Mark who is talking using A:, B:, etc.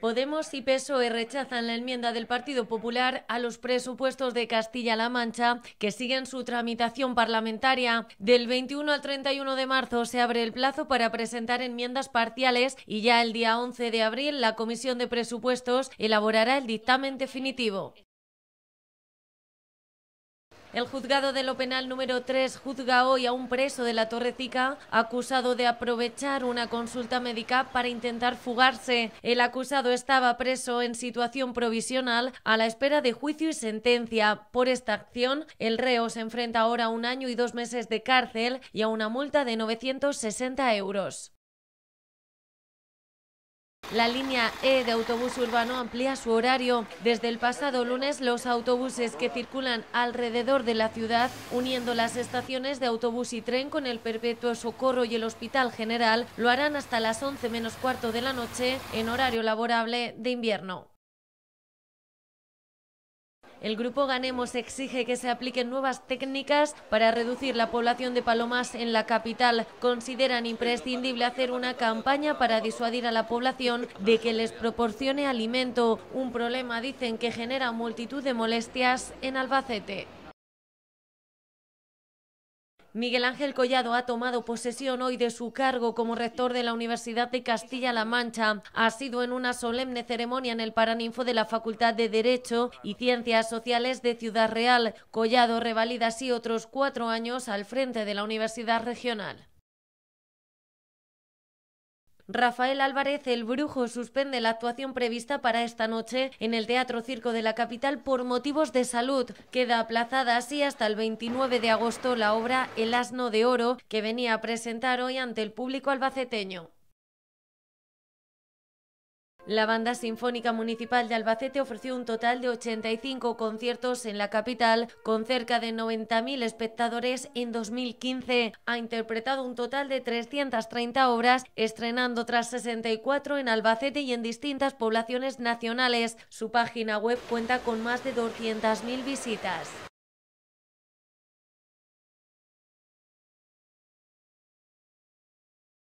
A: Podemos y PSOE rechazan la enmienda del Partido Popular a los presupuestos de Castilla-La Mancha que siguen su tramitación parlamentaria. Del 21 al 31 de marzo se abre el plazo para presentar enmiendas parciales y ya el día 11 de abril la Comisión de Presupuestos elaborará el dictamen definitivo. El juzgado de lo penal número 3 juzga hoy a un preso de la Torrecica acusado de aprovechar una consulta médica para intentar fugarse. El acusado estaba preso en situación provisional a la espera de juicio y sentencia. Por esta acción, el reo se enfrenta ahora a un año y dos meses de cárcel y a una multa de 960 euros. La línea E de autobús urbano amplía su horario. Desde el pasado lunes, los autobuses que circulan alrededor de la ciudad, uniendo las estaciones de autobús y tren con el Perpetuo Socorro y el Hospital General, lo harán hasta las 11 menos cuarto de la noche en horario laborable de invierno. El grupo Ganemos exige que se apliquen nuevas técnicas para reducir la población de palomas en la capital. Consideran imprescindible hacer una campaña para disuadir a la población de que les proporcione alimento, un problema dicen que genera multitud de molestias en Albacete. Miguel Ángel Collado ha tomado posesión hoy de su cargo como rector de la Universidad de Castilla-La Mancha. Ha sido en una solemne ceremonia en el Paraninfo de la Facultad de Derecho y Ciencias Sociales de Ciudad Real. Collado revalida así otros cuatro años al frente de la Universidad Regional. Rafael Álvarez, el brujo, suspende la actuación prevista para esta noche en el Teatro Circo de la capital por motivos de salud. Queda aplazada así hasta el 29 de agosto la obra El asno de oro que venía a presentar hoy ante el público albaceteño. La Banda Sinfónica Municipal de Albacete ofreció un total de 85 conciertos en la capital, con cerca de 90.000 espectadores en 2015. Ha interpretado un total de 330 obras, estrenando tras 64 en Albacete y en distintas poblaciones nacionales. Su página web cuenta con más de 200.000 visitas.